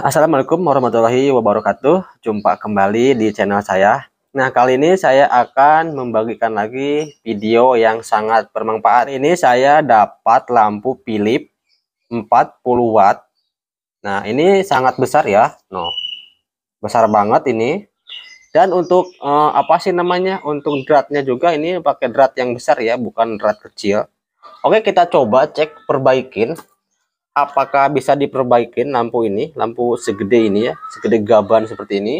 Assalamualaikum warahmatullahi wabarakatuh. Jumpa kembali di channel saya. Nah, kali ini saya akan membagikan lagi video yang sangat bermanfaat. Ini saya dapat lampu Philips 40 watt. Nah, ini sangat besar ya. No. Besar banget ini. Dan untuk eh, apa sih namanya? Untuk dratnya juga ini pakai drat yang besar ya, bukan drat kecil. Oke, kita coba cek perbaikin apakah bisa diperbaikin lampu ini lampu segede ini ya segede gaban seperti ini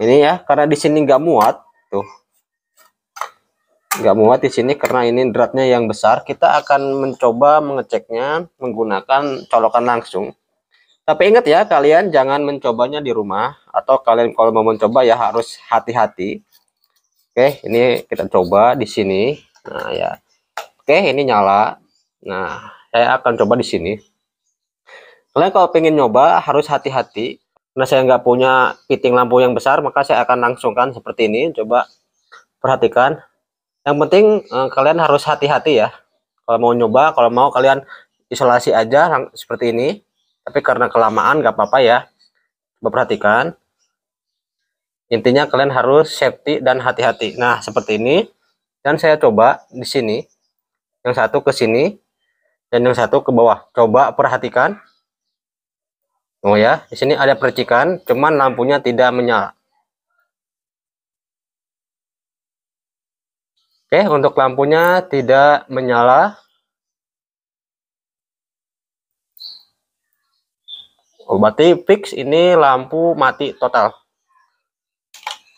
ini ya karena di sini nggak muat tuh nggak muat di sini karena ini dratnya yang besar kita akan mencoba mengeceknya menggunakan colokan langsung tapi ingat ya kalian jangan mencobanya di rumah atau kalian kalau mau mencoba ya harus hati-hati oke ini kita coba di sini nah ya oke ini nyala nah saya akan coba di sini Kalian kalau pengen nyoba harus hati-hati. Karena saya nggak punya fitting lampu yang besar, maka saya akan langsungkan seperti ini. Coba perhatikan. Yang penting eh, kalian harus hati-hati ya. Kalau mau nyoba, kalau mau kalian isolasi aja seperti ini. Tapi karena kelamaan nggak apa-apa ya. Coba perhatikan. Intinya kalian harus safety dan hati-hati. Nah, seperti ini. Dan saya coba di sini. Yang satu ke sini. Dan yang satu ke bawah. Coba perhatikan. Oh ya, di sini ada percikan, cuman lampunya tidak menyala. Oke, untuk lampunya tidak menyala. Oh, berarti fix ini lampu mati total.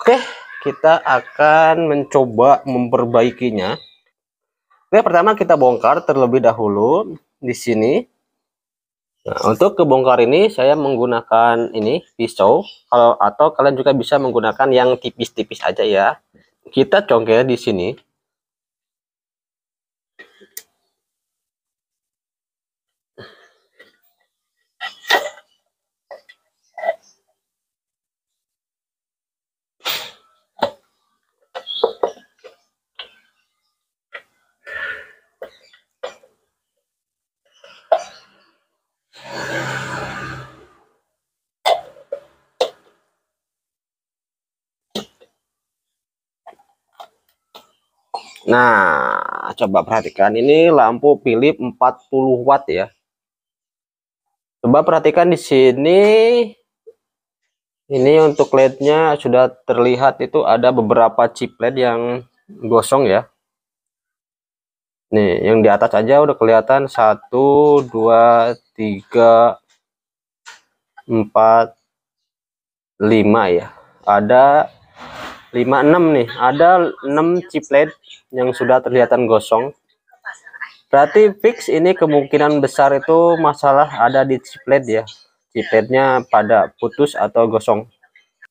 Oke, kita akan mencoba memperbaikinya. Oke, pertama kita bongkar terlebih dahulu di sini. Nah, untuk kebongkar ini saya menggunakan ini pisau kalau atau kalian juga bisa menggunakan yang tipis-tipis aja ya. Kita congkel di sini. Nah, coba perhatikan ini lampu Philips 40 watt ya. Coba perhatikan di sini ini untuk LED-nya sudah terlihat itu ada beberapa chip LED yang gosong ya. Nih, yang di atas aja udah kelihatan 1 2 3 4 5 ya. Ada 56 nih ada 6 chiplet yang sudah terlihatan gosong berarti fix ini kemungkinan besar itu masalah ada di chiplet ya chipletnya pada putus atau gosong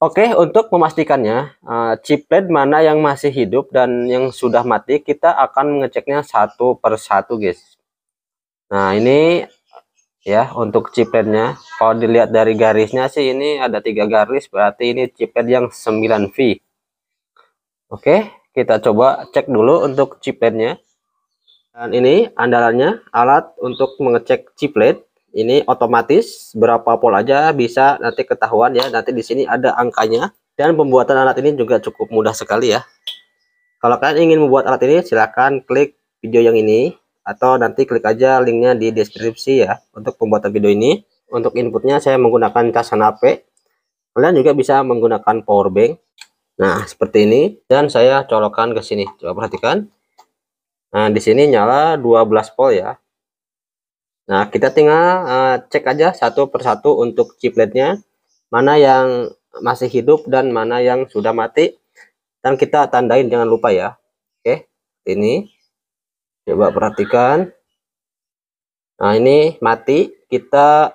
Oke untuk memastikannya chip eh, chiplet mana yang masih hidup dan yang sudah mati kita akan mengeceknya satu per satu guys Nah ini ya untuk chipletnya kalau dilihat dari garisnya sih ini ada tiga garis berarti ini chiplet yang 9V Oke, kita coba cek dulu untuk chipletnya. Dan ini andalannya alat untuk mengecek chiplet. Ini otomatis berapa pol aja bisa nanti ketahuan ya. Nanti di sini ada angkanya. Dan pembuatan alat ini juga cukup mudah sekali ya. Kalau kalian ingin membuat alat ini, silahkan klik video yang ini. Atau nanti klik aja linknya di deskripsi ya untuk pembuatan video ini. Untuk inputnya saya menggunakan cas HP. Kalian juga bisa menggunakan power bank. Nah, seperti ini dan saya colokan ke sini. Coba perhatikan. Nah, di sini nyala 12 volt ya. Nah, kita tinggal uh, cek aja satu persatu untuk chipletnya mana yang masih hidup dan mana yang sudah mati. Dan kita tandain jangan lupa ya. Oke, ini. Coba perhatikan. Nah, ini mati, kita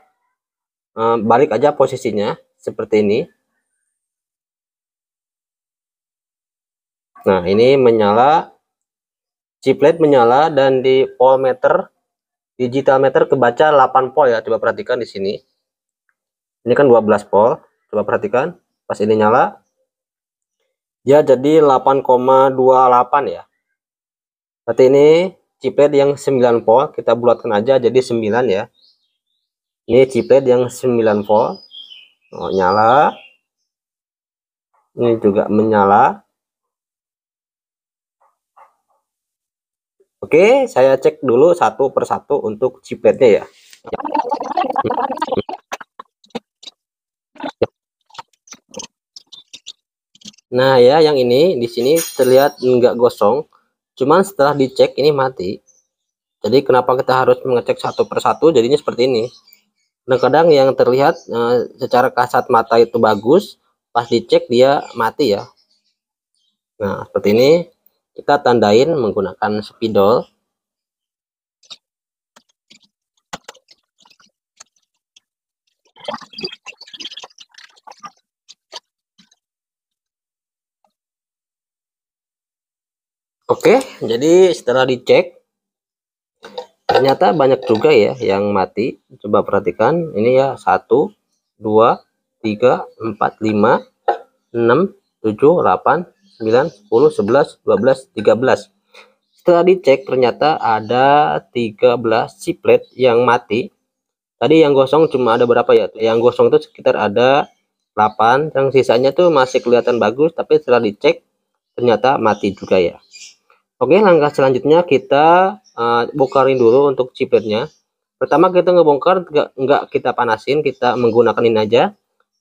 uh, balik aja posisinya seperti ini. Nah, ini menyala, chiplet menyala dan di voltmeter, digital meter kebaca 8 volt ya. Coba perhatikan di sini. Ini kan 12 volt. Coba perhatikan, pas ini nyala, ya jadi 8,28 ya. Berarti ini chiplet yang 9 volt, kita bulatkan aja jadi 9 ya. Ini chiplet yang 9 volt. Oh, nyala. Ini juga menyala. Oke, saya cek dulu satu persatu untuk chipletnya ya. Nah ya, yang ini di sini terlihat nggak gosong, cuman setelah dicek ini mati. Jadi kenapa kita harus mengecek satu persatu? Jadinya seperti ini. Kadang-kadang yang terlihat eh, secara kasat mata itu bagus, pas dicek dia mati ya. Nah seperti ini kita tandain menggunakan spidol Oke, jadi setelah dicek ternyata banyak juga ya yang mati. Coba perhatikan, ini ya 1 2 3 4 5 6 7 8 9, 10, 11, 12, 13. Setelah dicek ternyata ada 13 ciplet yang mati. Tadi yang gosong cuma ada berapa ya? Yang gosong itu sekitar ada 8, yang sisanya tuh masih kelihatan bagus tapi setelah dicek ternyata mati juga ya. Oke, langkah selanjutnya kita uh, eh, bongkarin dulu untuk chipletnya. Pertama kita ngebongkar nggak kita panasin, kita menggunakan ini aja.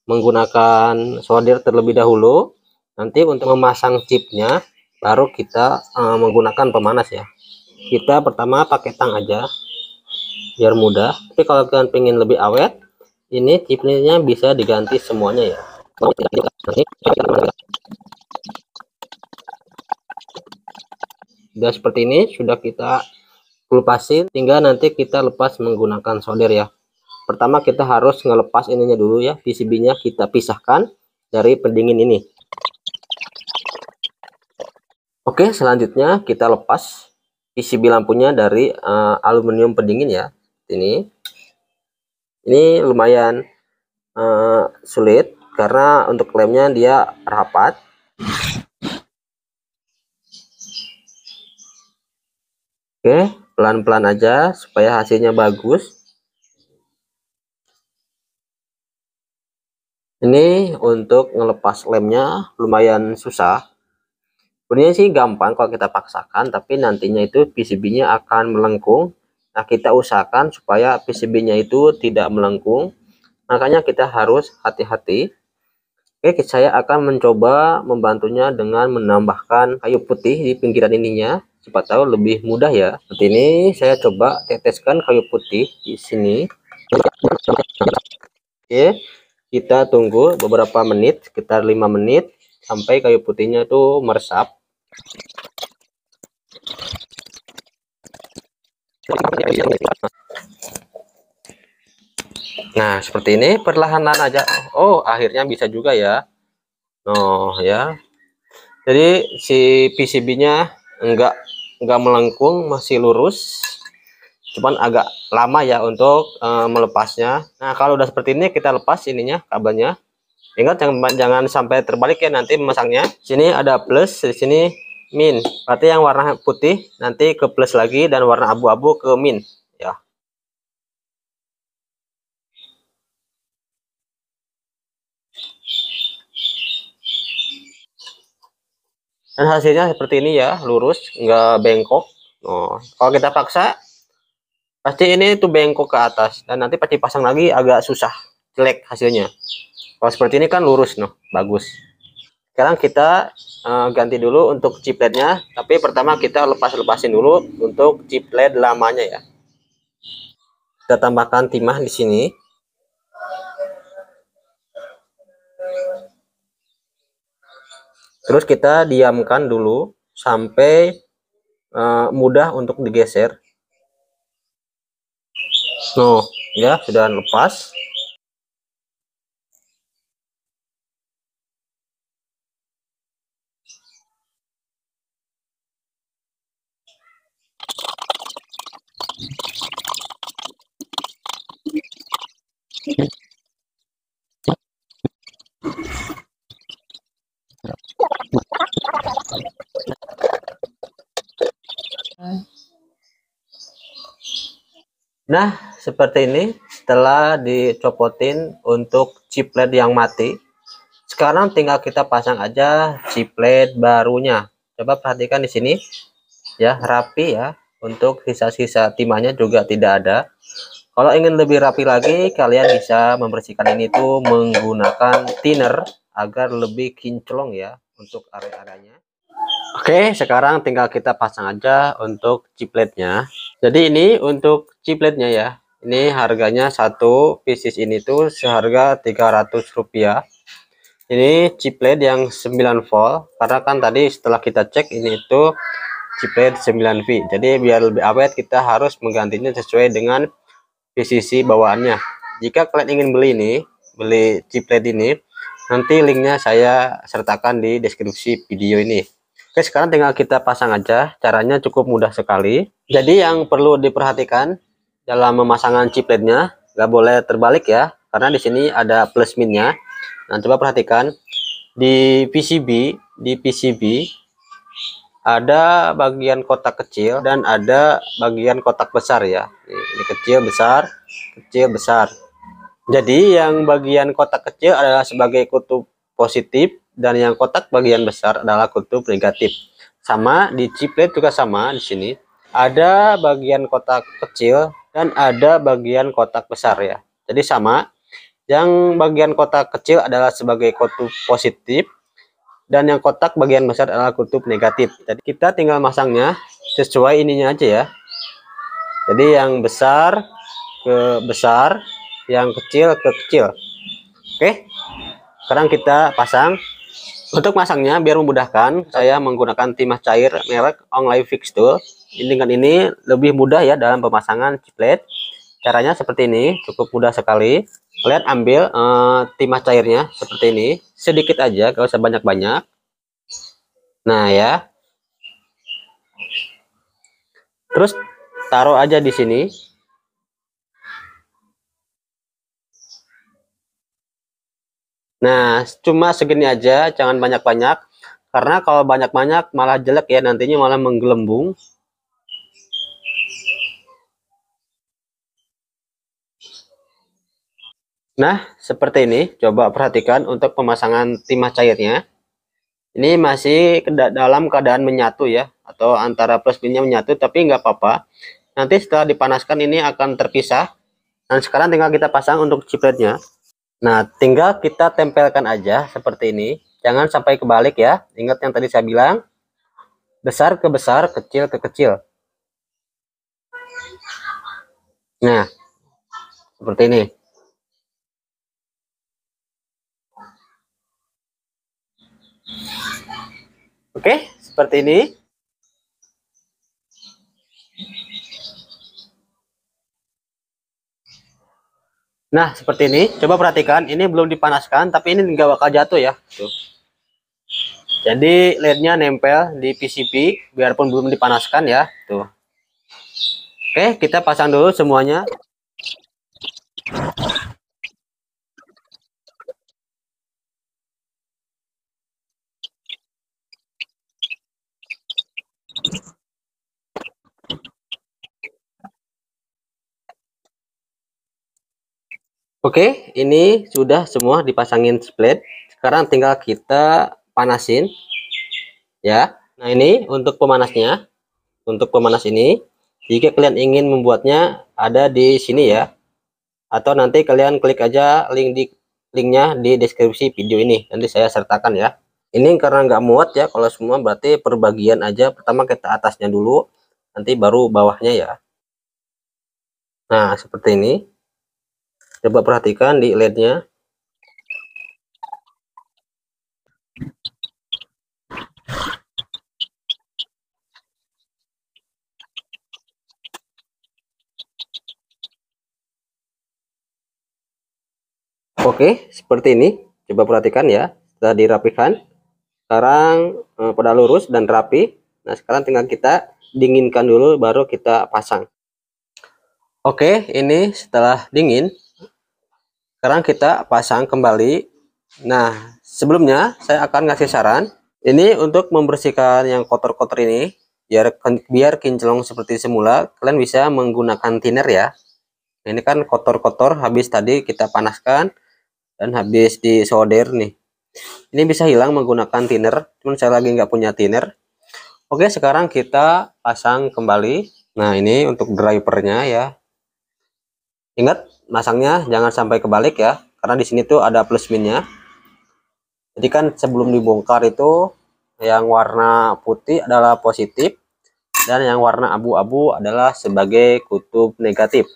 Menggunakan solder terlebih dahulu Nanti untuk memasang chipnya baru kita uh, menggunakan pemanas ya. Kita pertama pakai tang aja biar mudah. Tapi kalau kalian pengen lebih awet, ini chipnya bisa diganti semuanya ya. Sudah seperti ini, sudah kita kelupasin tinggal nanti kita lepas menggunakan solder ya. Pertama kita harus ngelepas ininya dulu ya, PCB-nya kita pisahkan dari pendingin ini. Oke, selanjutnya kita lepas PCB lampunya dari uh, aluminium pendingin ya. Ini. Ini lumayan uh, sulit karena untuk lemnya dia rapat. Oke, pelan-pelan aja supaya hasilnya bagus. Ini untuk ngelepas lemnya lumayan susah Sebenarnya sih gampang kalau kita paksakan, tapi nantinya itu PCB-nya akan melengkung. Nah, kita usahakan supaya PCB-nya itu tidak melengkung. Makanya kita harus hati-hati. Oke, saya akan mencoba membantunya dengan menambahkan kayu putih di pinggiran ininya. Siapa tahu lebih mudah ya. Seperti ini saya coba teteskan kayu putih di sini. Oke, kita tunggu beberapa menit, sekitar 5 menit sampai kayu putihnya itu meresap. Nah, seperti ini perlahan-lahan aja. Oh, akhirnya bisa juga ya. Oh, ya. Jadi si PCB-nya enggak enggak melengkung, masih lurus. Cuman agak lama ya untuk e, melepasnya. Nah, kalau udah seperti ini kita lepas ininya kabelnya. Ingat jangan jangan sampai terbalik ya nanti memasangnya. Sini ada plus, di sini min. Berarti yang warna putih nanti ke plus lagi dan warna abu-abu ke min. Ya. Dan hasilnya seperti ini ya, lurus, nggak bengkok. Oh, kalau kita paksa, pasti ini tuh bengkok ke atas. Dan nanti pasti pasang lagi agak susah, jelek hasilnya. Kalau seperti ini kan lurus, noh, bagus sekarang kita uh, ganti dulu untuk chipletnya tapi pertama kita lepas-lepasin dulu untuk chiplet lamanya ya kita tambahkan timah di sini terus kita diamkan dulu sampai uh, mudah untuk digeser no ya sudah lepas Nah, seperti ini setelah dicopotin untuk chiplet yang mati. Sekarang tinggal kita pasang aja chiplet barunya. Coba perhatikan di sini. Ya, rapi ya. Untuk sisa-sisa timahnya juga tidak ada. Kalau ingin lebih rapi lagi, kalian bisa membersihkan ini tuh menggunakan thinner agar lebih kinclong ya untuk area-areanya. Oke, sekarang tinggal kita pasang aja untuk chipletnya. Jadi ini untuk chipletnya ya. Ini harganya satu pieces ini tuh seharga 300 rupiah. Ini chiplet yang 9 volt. Karena kan tadi setelah kita cek ini itu chiplet 9V. Jadi biar lebih awet kita harus menggantinya sesuai dengan PCC bawaannya. Jika kalian ingin beli ini, beli chiplet ini, nanti linknya saya sertakan di deskripsi video ini. Oke, sekarang tinggal kita pasang aja. Caranya cukup mudah sekali. Jadi iya. yang perlu diperhatikan dalam memasangkan chipletnya, nggak boleh terbalik ya, karena di sini ada plus minnya. Nah, coba perhatikan di PCB, di PCB ada bagian kotak kecil dan ada bagian kotak besar ya. Ini kecil besar, kecil besar. Jadi yang bagian kotak kecil adalah sebagai kutub positif dan yang kotak bagian besar adalah kutub negatif. Sama di chiplet juga sama di sini. Ada bagian kotak kecil dan ada bagian kotak besar ya. Jadi sama. Yang bagian kotak kecil adalah sebagai kutub positif dan yang kotak bagian besar adalah kutub negatif. Jadi kita tinggal masangnya sesuai ininya aja ya. Jadi yang besar ke besar, yang kecil ke kecil. Oke. Sekarang kita pasang untuk masangnya biar memudahkan, saya menggunakan timah cair merek Onglai Fix Tool. Ini dengan ini lebih mudah ya dalam pemasangan chiplet. Caranya seperti ini, cukup mudah sekali. Kalian ambil uh, timah cairnya seperti ini, sedikit aja, kalau usah banyak-banyak. Nah ya. Terus taruh aja di sini. Nah, cuma segini aja, jangan banyak-banyak. Karena kalau banyak-banyak malah jelek ya, nantinya malah menggelembung. Nah, seperti ini. Coba perhatikan untuk pemasangan timah cairnya. Ini masih dalam keadaan menyatu ya, atau antara plus minusnya menyatu, tapi nggak apa-apa. Nanti setelah dipanaskan ini akan terpisah. Dan sekarang tinggal kita pasang untuk cipletnya. Nah, tinggal kita tempelkan aja seperti ini. Jangan sampai kebalik ya. Ingat yang tadi saya bilang, besar ke besar, kecil ke kecil. Nah, seperti ini. Oke, seperti ini. Nah, seperti ini. Coba perhatikan, ini belum dipanaskan, tapi ini nggak bakal jatuh ya. Tuh. Jadi led nempel di PCB, biarpun belum dipanaskan ya. Tuh. Oke, kita pasang dulu semuanya. Oke, ini sudah semua dipasangin split. Sekarang tinggal kita panasin. Ya. Nah, ini untuk pemanasnya. Untuk pemanas ini, jika kalian ingin membuatnya ada di sini ya. Atau nanti kalian klik aja link di linknya di deskripsi video ini. Nanti saya sertakan ya. Ini karena nggak muat ya, kalau semua berarti perbagian aja. Pertama kita atasnya dulu, nanti baru bawahnya ya. Nah, seperti ini coba perhatikan di LED-nya Oke, seperti ini. Coba perhatikan ya. Sudah dirapikan. Sekarang eh, pada lurus dan rapi. Nah, sekarang tinggal kita dinginkan dulu baru kita pasang. Oke, ini setelah dingin, sekarang kita pasang kembali nah sebelumnya saya akan ngasih saran ini untuk membersihkan yang kotor-kotor ini biar biar kinclong seperti semula kalian bisa menggunakan thinner ya ini kan kotor-kotor habis tadi kita panaskan dan habis disolder nih ini bisa hilang menggunakan thinner cuman saya lagi nggak punya thinner oke sekarang kita pasang kembali nah ini untuk drivernya ya Ingat, masangnya jangan sampai kebalik ya, karena di sini tuh ada plus minnya. Jadi kan sebelum dibongkar itu yang warna putih adalah positif dan yang warna abu-abu adalah sebagai kutub negatif.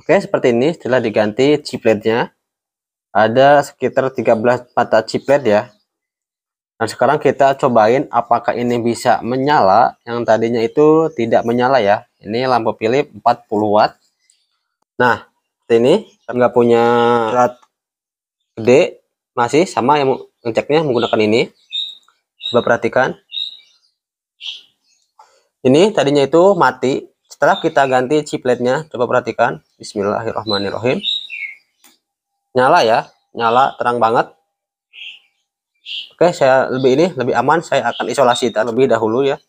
Oke, seperti ini setelah diganti chipletnya ada sekitar 13 patah chiplet ya Nah sekarang kita cobain apakah ini bisa menyala yang tadinya itu tidak menyala ya ini lampu Philip 40 watt nah ini nggak punya rat gede masih sama yang ngeceknya menggunakan ini coba perhatikan ini tadinya itu mati setelah kita ganti chipletnya coba perhatikan bismillahirrahmanirrahim nyala ya nyala terang banget oke saya lebih ini lebih aman saya akan isolasi terlebih dahulu ya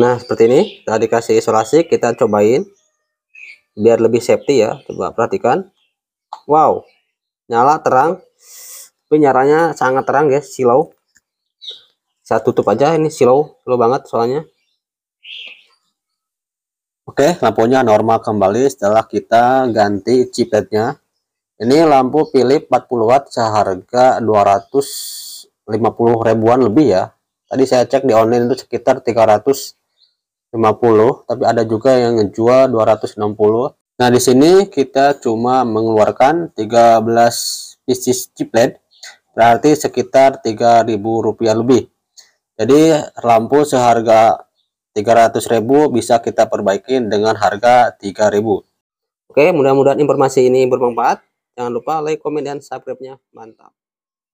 nah seperti ini tadi dikasih isolasi kita cobain biar lebih safety ya coba perhatikan wow nyala terang tapi sangat terang guys ya, silau saya tutup aja ini silau silau banget soalnya Oke, lampunya normal kembali setelah kita ganti chipletnya. Ini lampu Philips 40 watt seharga 250 ribuan lebih ya. Tadi saya cek di online itu sekitar 350, tapi ada juga yang ngejual 260. Nah, di sini kita cuma mengeluarkan 13 pieces chiplet, berarti sekitar 3000 rupiah lebih. Jadi, lampu seharga ribu bisa kita perbaikin dengan harga 3.000. Oke, mudah-mudahan informasi ini bermanfaat. Jangan lupa like, komen, dan subscribe-nya. Mantap.